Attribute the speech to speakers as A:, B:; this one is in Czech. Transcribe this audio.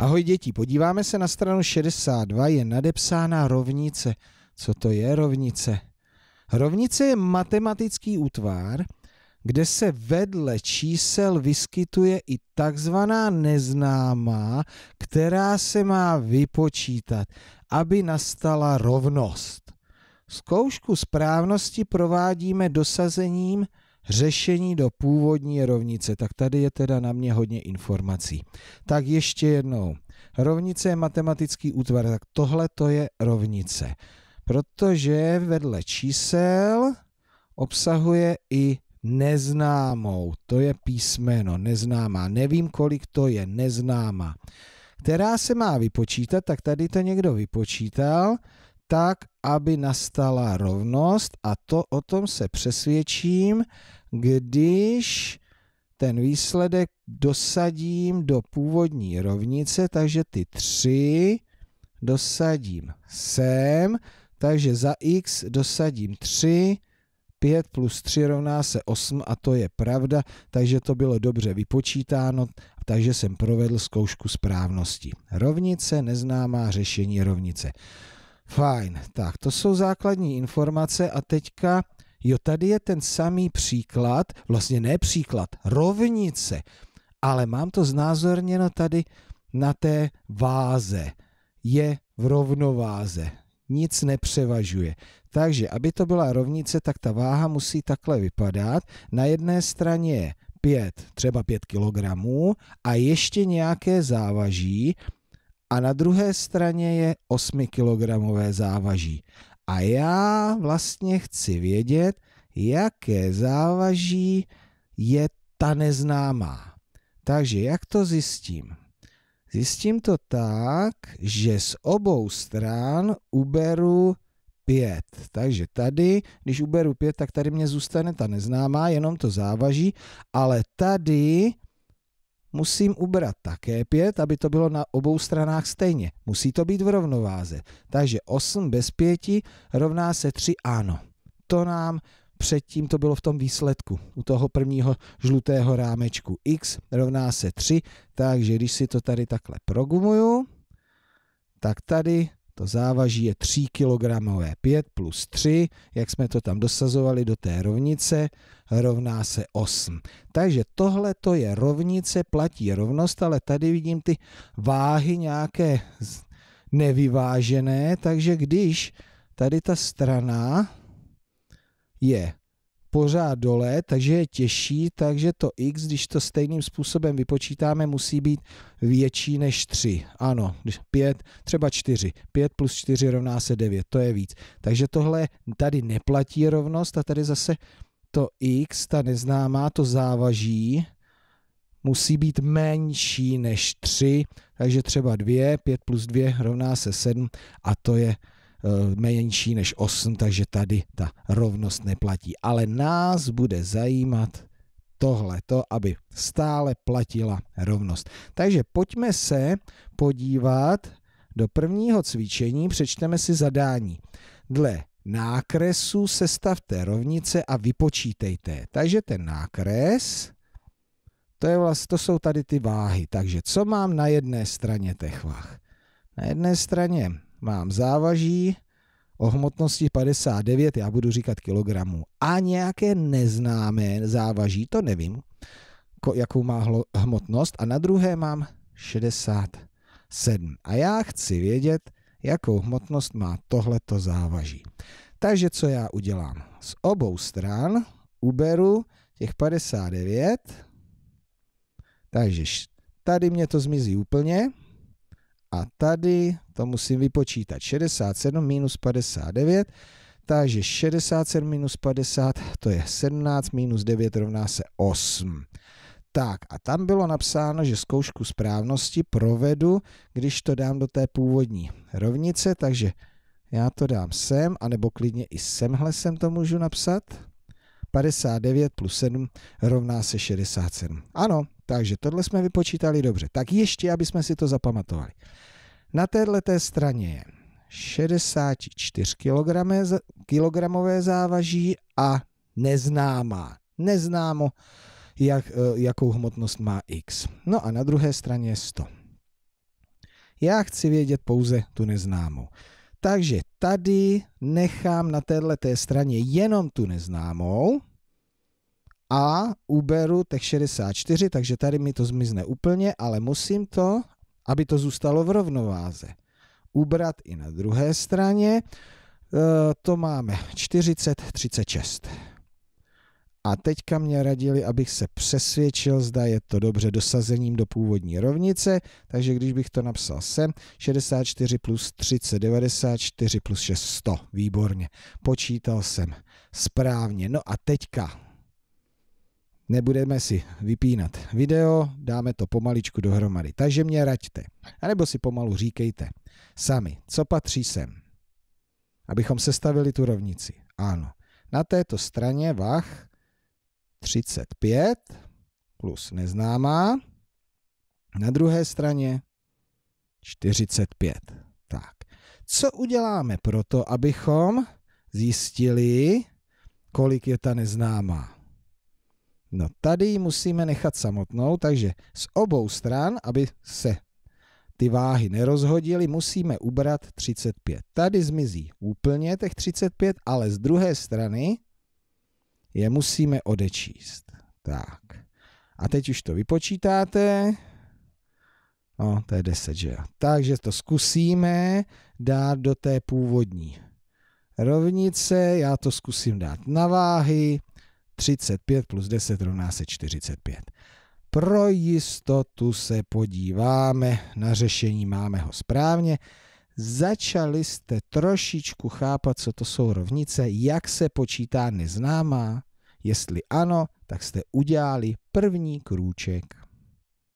A: Ahoj děti, podíváme se na stranu 62, je nadepsána rovnice. Co to je rovnice? Rovnice je matematický útvar, kde se vedle čísel vyskytuje i takzvaná neznámá, která se má vypočítat, aby nastala rovnost. Zkoušku správnosti provádíme dosazením řešení do původní rovnice, tak tady je teda na mě hodně informací. Tak ještě jednou. Rovnice je matematický útvar, tak tohle to je rovnice, protože vedle čísel obsahuje i neznámou, to je písmeno, neznámá, nevím kolik to je, neznámá, která se má vypočítat, tak tady to někdo vypočítal, tak, aby nastala rovnost a to o tom se přesvědčím, když ten výsledek dosadím do původní rovnice, takže ty tři dosadím sem, takže za x dosadím 3, 5 plus 3 rovná se 8 a to je pravda, takže to bylo dobře vypočítáno, takže jsem provedl zkoušku správnosti. Rovnice, neznámá řešení rovnice. Fajn, tak to jsou základní informace a teďka, jo, tady je ten samý příklad, vlastně ne příklad, rovnice, ale mám to znázorněno tady na té váze. Je v rovnováze, nic nepřevažuje. Takže, aby to byla rovnice, tak ta váha musí takhle vypadat. Na jedné straně je 5, třeba 5 kg a ještě nějaké závaží a na druhé straně je 8 kilogramové závaží. A já vlastně chci vědět, jaké závaží je ta neznámá. Takže jak to zjistím? Zjistím to tak, že z obou stran uberu 5. Takže tady, když uberu 5, tak tady mě zůstane ta neznámá, jenom to závaží, ale tady musím ubrat také 5, aby to bylo na obou stranách stejně. Musí to být v rovnováze. Takže 8 bez 5 rovná se 3 ano. To nám předtím to bylo v tom výsledku, u toho prvního žlutého rámečku. x rovná se 3, takže když si to tady takhle progumuju, tak tady to závaží je 3 kg 5 plus 3, jak jsme to tam dosazovali do té rovnice, rovná se 8. Takže tohle to je rovnice, platí rovnost, ale tady vidím ty váhy nějaké nevyvážené, takže když tady ta strana je pořád dole, takže je těžší, takže to x, když to stejným způsobem vypočítáme, musí být větší než 3. Ano, 5, třeba 4. 5 plus 4 rovná se 9, to je víc. Takže tohle tady neplatí rovnost a tady zase to x, ta neznámá, to závaží, musí být menší než 3, takže třeba 2, 5 plus 2 rovná se 7 a to je Eh, menší než 8, takže tady ta rovnost neplatí. Ale nás bude zajímat tohle, to, aby stále platila rovnost. Takže pojďme se podívat do prvního cvičení, přečteme si zadání. Dle nákresu sestavte rovnice a vypočítejte. Takže ten nákres, to, je vlastně, to jsou tady ty váhy. Takže co mám na jedné straně těch váh? Na jedné straně mám závaží o hmotnosti 59, já budu říkat kilogramů, a nějaké neznámé závaží, to nevím, jakou má hmotnost, a na druhé mám 67. A já chci vědět, jakou hmotnost má tohleto závaží. Takže co já udělám? Z obou stran uberu těch 59, takže tady mě to zmizí úplně, a tady to musím vypočítat. 67 minus 59, takže 67 minus 50 to je 17 minus 9 rovná se 8. Tak a tam bylo napsáno, že zkoušku správnosti provedu, když to dám do té původní rovnice, takže já to dám sem, anebo klidně i semhle sem to můžu napsat. 59 plus 7 rovná se 67. Ano, takže tohle jsme vypočítali dobře. Tak ještě, aby jsme si to zapamatovali. Na této straně je 64 kg, kilogramové závaží a neznámá. Neznámo, jak, e, jakou hmotnost má x. No a na druhé straně 100. Já chci vědět pouze tu neznámou. Takže tady nechám na téhle té straně jenom tu neznámou a uberu těch 64, takže tady mi to zmizne úplně, ale musím to, aby to zůstalo v rovnováze. Ubrat i na druhé straně, eh, to máme 40, 36 a teďka mě radili, abych se přesvědčil, zda je to dobře dosazením do původní rovnice, takže když bych to napsal sem, 64 plus 30, 94 plus 6, 100, výborně, počítal jsem správně. No a teďka nebudeme si vypínat video, dáme to pomaličku dohromady, takže mě raďte, anebo si pomalu říkejte sami, co patří sem, abychom sestavili tu rovnici. Ano, na této straně vach 35 plus neznámá. Na druhé straně 45. Tak. Co uděláme pro to, abychom zjistili, kolik je ta neznámá? No tady ji musíme nechat samotnou, takže z obou stran, aby se ty váhy nerozhodily, musíme ubrat 35. Tady zmizí úplně těch 35, ale z druhé strany je musíme odečíst. Tak. A teď už to vypočítáte. No, to je 10, že jo. Takže to zkusíme dát do té původní rovnice. Já to zkusím dát na váhy. 35 plus 10 rovná se 45. Pro jistotu se podíváme. Na řešení máme ho správně začali jste trošičku chápat, co to jsou rovnice, jak se počítá neznámá. Jestli ano, tak jste udělali první krůček.